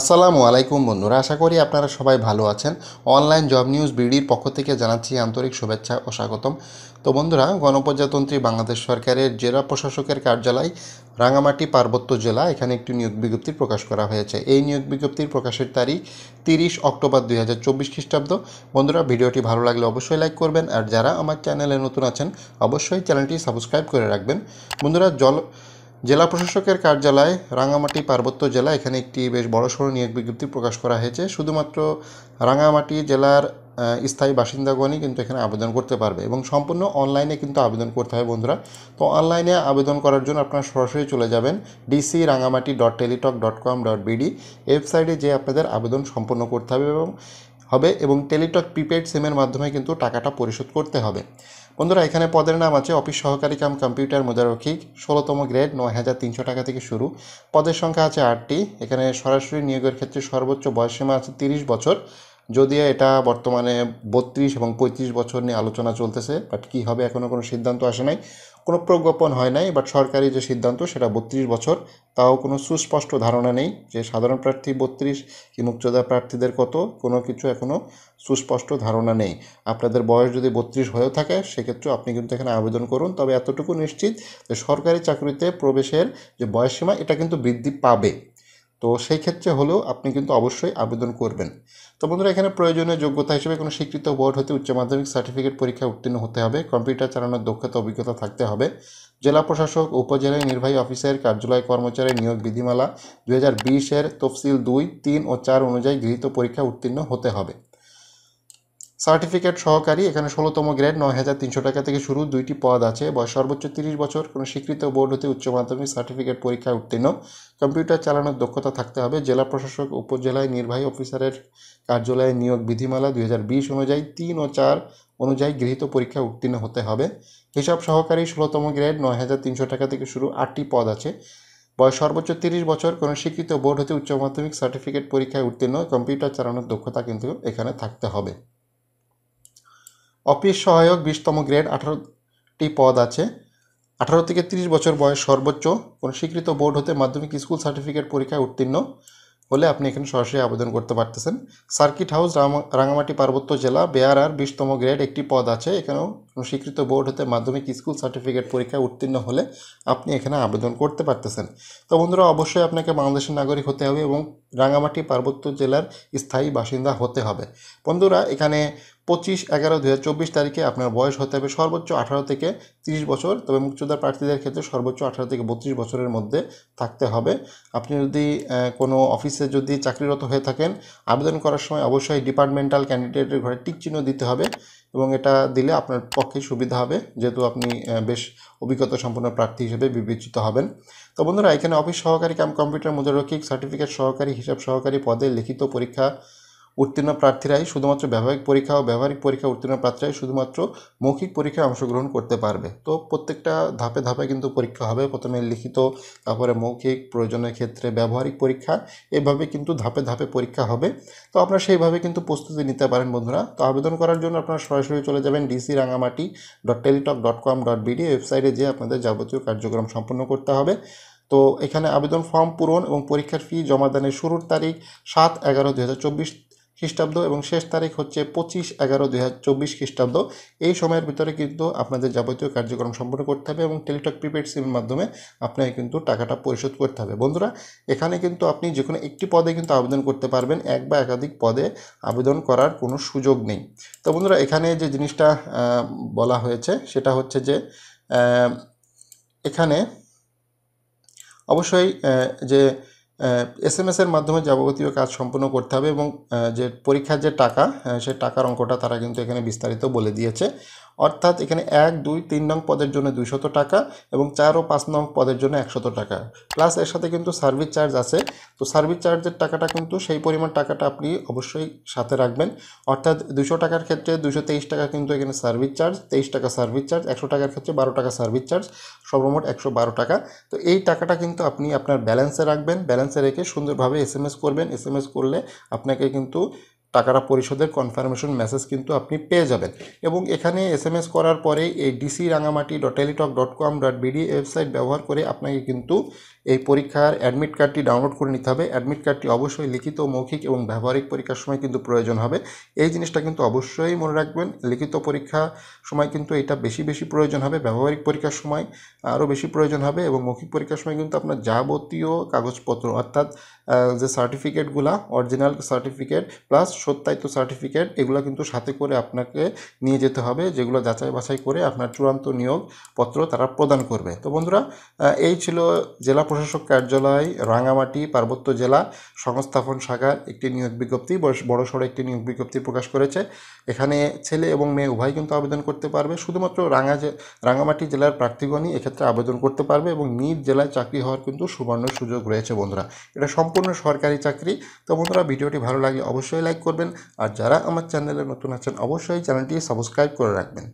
আসসালামু আলাইকুম বন্ধুরা আশা করি আপনারা সবাই ভালো আছেন অনলাইন জব নিউজ বিডির পক্ষ থেকে জানাচ্ছি আন্তরিক শুভেচ্ছা ও স্বাগতম তো বন্ধুরা গণপ্রজাতন্ত্রী বাংলাদেশ সরকারের জেলা প্রশাসকের কার্যালয় রাঙামাটি পার্বত্য জেলা এখানে একটি নিয়োগ বিজ্ঞপ্তি প্রকাশ করা হয়েছে এই নিয়োগ বিজ্ঞপ্তির প্রকাশের তারিখ তিরিশ অক্টোবর দুই হাজার চব্বিশ খ্রিস্টাব্দ বন্ধুরা ভিডিওটি ভালো লাগলে অবশ্যই লাইক করবেন আর যারা আমার চ্যানেলে নতুন আছেন অবশ্যই চ্যানেলটি সাবস্ক্রাইব করে রাখবেন বন্ধুরা জল জেলা প্রশাসকের কার্যালয় রাঙামাটি পার্বত্য জেলা এখানে একটি বেশ বড়সড় নিয়োগ বিজ্ঞপ্তি প্রকাশ করা হয়েছে শুধুমাত্র রাঙামাটি জেলার স্থায়ী বাসিন্দাগণই কিন্তু এখানে আবেদন করতে পারবে এবং সম্পূর্ণ অনলাইনে কিন্তু আবেদন করতে হবে বন্ধুরা তো অনলাইনে আবেদন করার জন্য আপনারা সরাসরি চলে যাবেন DC Rangamati dot Teletalk dot com dot BD ওয়েবসাইটে যেয়ে আপনাদের আবেদন সম্পন্ন করতে হবে এবং হবে এবং টেলিটক প্রিপেড সিমের মাধ্যমে কিন্তু টাকাটা পরিশোধ করতে হবে বন্ধুরা এখানে পদের নাম আছে অফিস সহকারী কাম কম্পিউটার মোদারক্ষিক ষোলোতম গ্রেড নয় হাজার তিনশো টাকা থেকে শুরু পদের সংখ্যা আছে আটটি এখানে সরাসরি নিয়োগের ক্ষেত্রে সর্বোচ্চ বয়সীমা আছে তিরিশ বছর যদিও এটা বর্তমানে বত্রিশ এবং পঁয়ত্রিশ বছর নিয়ে আলোচনা চলতেছে বাট কী হবে এখনও কোনো সিদ্ধান্ত আসে নাই কোনো প্রজ্ঞাপন হয় নাই বাট সরকারি যে সিদ্ধান্ত সেটা বত্রিশ বছর তাও কোনো সুস্পষ্ট ধারণা নেই যে সাধারণ প্রার্থী বত্রিশ কি মুক্তিযোদ্ধা প্রার্থীদের কত কোনো কিছু এখনও সুস্পষ্ট ধারণা নেই আপনাদের বয়স যদি বত্রিশ হয়েও থাকে সেক্ষেত্রে আপনি কিন্তু এখানে আবেদন করুন তবে এতটুকু নিশ্চিত যে সরকারি চাকরিতে প্রবেশের যে বয়সসীমা এটা কিন্তু বৃদ্ধি পাবে তো সেই ক্ষেত্রে হলেও আপনি কিন্তু অবশ্যই আবেদন করবেন তো বন্ধুরা এখানে প্রয়োজনীয় যোগ্যতা হিসেবে কোনো স্বীকৃত বোর্ড হতে উচ্চ মাধ্যমিক সার্টিফিকেট পরীক্ষায় উত্তীর্ণ হতে হবে কম্পিউটার চালানোর দক্ষতা অভিজ্ঞতা থাকতে হবে জেলা প্রশাসক উপজেলায় নির্বাহী অফিসের কার্যালয় কর্মচারী নিয়োগ বিধিমালা দু হাজার বিশের তফসিল দুই তিন ও চার অনুযায়ী গৃহীত পরীক্ষা উত্তীর্ণ হতে হবে সার্টিফিকেট সহকারী এখানে ষোলোতম গ্রেড নয় হাজার তিনশো টাকা থেকে শুরু দুইটি পদ আছে বয়স সর্বোচ্চ তিরিশ বছর কোনো স্বীকৃত বোর্ড হতে উচ্চ মাধ্যমিক সার্টিফিকেট পরীক্ষায় উত্তীর্ণ কম্পিউটার চালানোর দক্ষতা থাকতে হবে জেলা প্রশাসক উপজেলায় নির্বাহী অফিসারের কার্যালয়ে নিয়োগ বিধিমালা দুই হাজার বিশ অনুযায়ী তিন ও চার অনুযায়ী গৃহীত পরীক্ষায় উত্তীর্ণ হতে হবে হিসাব সহকারী ষোলোতম গ্রেড নয় হাজার তিনশো টাকা থেকে শুরু আটটি পদ আছে বয়স সর্বোচ্চ তিরিশ বছর কোনো স্বীকৃত বোর্ড হতে উচ্চ মাধ্যমিক সার্টিফিকেট পরীক্ষায় উত্তীর্ণ কম্পিউটার চালানোর দক্ষতা কিন্তু এখানে থাকতে হবে অফিস সহায়ক বিশতম গ্রেড আঠারোটি পদ আছে আঠারো থেকে ৩০ বছর বয়স সর্বোচ্চ কোনো স্বীকৃত বোর্ড হতে মাধ্যমিক স্কুল সার্টিফিকেট পরীক্ষায় উত্তীর্ণ হলে আপনি এখানে সরাসরি আবেদন করতে পারতেছেন সার্কিট হাউস রাঙামাটি পার্বত্য জেলা বেয়ার আর বিশতম গ্রেড একটি পদ আছে এখানেও কোনো স্বীকৃত বোর্ড হতে মাধ্যমিক স্কুল সার্টিফিকেট পরীক্ষায় উত্তীর্ণ হলে আপনি এখানে আবেদন করতে পারতেছেন তো বন্ধুরা অবশ্যই আপনাকে বাংলাদেশের নাগরিক হতে হবে এবং রাঙামাটি পার্বত্য জেলার স্থায়ী বাসিন্দা হতে হবে বন্ধুরা এখানে পঁচিশ এগারো দু তারিখে আপনার বয়স হতে হবে সর্বোচ্চ আঠারো থেকে তিরিশ বছর তবে মুক্তিযোদ্ধা প্রার্থীদের ক্ষেত্রে সর্বোচ্চ আঠারো থেকে বত্রিশ বছরের মধ্যে থাকতে হবে আপনি যদি কোনো অফিসে যদি চাকরিরত হয়ে থাকেন আবেদন করার সময় অবশ্যই ডিপার্টমেন্টাল ক্যান্ডিডেটের ঘরে টিকচিহ্ন দিতে হবে এবং এটা দিলে আপনার পক্ষে সুবিধা হবে যেহেতু আপনি বেশ অভিজ্ঞতা সম্পন্ন প্রার্থী হিসেবে বিবেচিত হবেন তো বন্ধুরা এখানে অফিস সহকারী কাম কম্পিউটার মুদ্রারক্ষিক সার্টিফিকেট সহকারী হিসাব সহকারী পদে লিখিত পরীক্ষা উত্তীর্ণ প্রার্থীরাই শুধুমাত্র ব্যবহারিক পরীক্ষা ও ব্যবহারিক পরীক্ষা উত্তীর্ণ প্রার্থীরাই শুধুমাত্র মৌখিক পরীক্ষায় অংশগ্রহণ করতে পারবে তো প্রত্যেকটা ধাপে ধাপে কিন্তু পরীক্ষা হবে প্রথমে লিখিত তারপরে মৌখিক প্রয়োজনের ক্ষেত্রে ব্যবহারিক পরীক্ষা এভাবে কিন্তু ধাপে ধাপে পরীক্ষা হবে তো আপনারা সেইভাবে কিন্তু প্রস্তুতি নিতে পারেন বন্ধুরা তো আবেদন করার জন্য আপনারা সরাসরি চলে যাবেন DC Rangamati dot Teletalk dot com dot BD ওয়েবসাইটে যেয়ে আপনাদের যাবতীয় কার্যক্রম সম্পন্ন করতে হবে তো এখানে আবেদন ফর্ম পূরণ এবং পরীক্ষার ফি জমাদানের শুরুর তারিখ সাত এগারো দু হাজার চব্বিশ খ্রিস্টাব্দ এবং শেষ তারিখ হচ্ছে পঁচিশ এগারো দুই হাজার চব্বিশ খ্রিস্টাব্দ এই সময়ের ভিতরে কিন্তু আপনাদের যাবতীয় কার্যক্রম সম্পন্ন করতে হবে এবং টেলিটক প্রিপেড সিমের মাধ্যমে আপনাকে কিন্তু টাকাটা পরিশোধ করতে হবে বন্ধুরা এখানে কিন্তু আপনি যে কোনো একটি পদে কিন্তু আবেদন করতে পারবেন এক বা একাধিক পদে আবেদন করার কোনো সুযোগ নেই তো বন্ধুরা এখানে যে জিনিসটা বলা হয়েছে সেটা হচ্ছে যে এখানে অবশ্যই যে এস এম এসের মাধ্যমে যাবতীয় কাজ সম্পূর্ণ করতে হবে এবং যে পরীক্ষার যে টাকা সেই টাকার অঙ্কটা তারা কিন্তু এখানে বিস্তারিত বলে দিয়েছে অর্থাৎ এখানে এক দুই তিন নং পদের জন্য দুইশত টাকা এবং চার ও পাঁচ নং পদের জন্য একশত টাকা প্লাস এর সাথে কিন্তু সার্ভিস চার্জ আছে তো সার্ভিস চার্জের টাকাটা কিন্তু সেই পরিমাণ টাকাটা আপনি অবশ্যই সাথে রাখবেন অর্থাৎ দুশো টাকার ক্ষেত্রে দুশো তেইশ টাকা কিন্তু এখানে সার্ভিস চার্জ তেইশ টাকা সার্ভিস চার্জ একশো টাকার ক্ষেত্রে বারো টাকা সার্ভিস চার্জ সর্বমোট একশো বারো টাকা তো এই টাকাটা কিন্তু আপনি আপনার ব্যালেন্সে রাখবেন ব্যালেন্সে রেখে সুন্দরভাবে এস করবেন এস করলে আপনাকে কিন্তু টাকাটা পরিশোধের কনফার্মেশন মেসেজ কিন্তু আপনি পেয়ে যাবেন এবং এখানে এস এম এস করার পরে এই DC Rangamati dot Teletalk dot com dot BD website ব্যবহার করে আপনাকে কিন্তু এই পরীক্ষার অ্যাডমিট কার্ডটি ডাউনলোড করে নিতে হবে অ্যাডমিট কার্ডটি অবশ্যই লিখিত মৌখিক এবং ব্যবহারিক পরীক্ষার সময় কিন্তু প্রয়োজন হবে এই জিনিসটা কিন্তু অবশ্যই মনে রাখবেন লিখিত পরীক্ষা সময় কিন্তু এটা বেশি বেশি প্রয়োজন হবে ব্যবহারিক পরীক্ষার সময় আরও বেশি প্রয়োজন হবে এবং মৌখিক পরীক্ষার সময় কিন্তু আপনার যাবতীয় কাগজপত্র অর্থাৎ যে সার্টিফিকেটগুলা অরিজিনাল সার্টিফিকেট প্লাস সত্যায়িত সার্টিফিকেট এগুলো কিন্তু সাথে করে আপনাকে নিয়ে যেতে হবে যেগুলো যাচাই বাছাই করে আপনার চূড়ান্ত নিয়োগ পত্র তারা প্রদান করবে তো বন্ধুরা এই ছিল জেলা প্রশাসক কার্যালয় রাঙামাটি পার্বত্য জেলা সংস্থাপন শাখার একটি নিয়োগ বিজ্ঞপ্তি বড় সড়ো একটি নিয়োগ বিজ্ঞপ্তি প্রকাশ করেছে এখানে ছেলে এবং মেয়ে উভয় কিন্তু আবেদন করতে পারবে শুধুমাত্র রাঙা রাঙামাটি জেলার প্রার্থীগণই এক্ষেত্রে আবেদন করতে পারবে এবং নিজ জেলায় চাকরি হওয়ার কিন্তু সুবর্ণ সুযোগ রয়েছে বন্ধুরা এটা সম্পূর্ণ সরকারি চাকরি তো বন্ধুরা ভিডিওটি ভালো লাগে অবশ্যই লাইক করবেন আর যারা আমার চ্যানেলে নতুন আছেন অবশ্যই চ্যানেলটি সাবস্ক্রাইব করে রাখবেন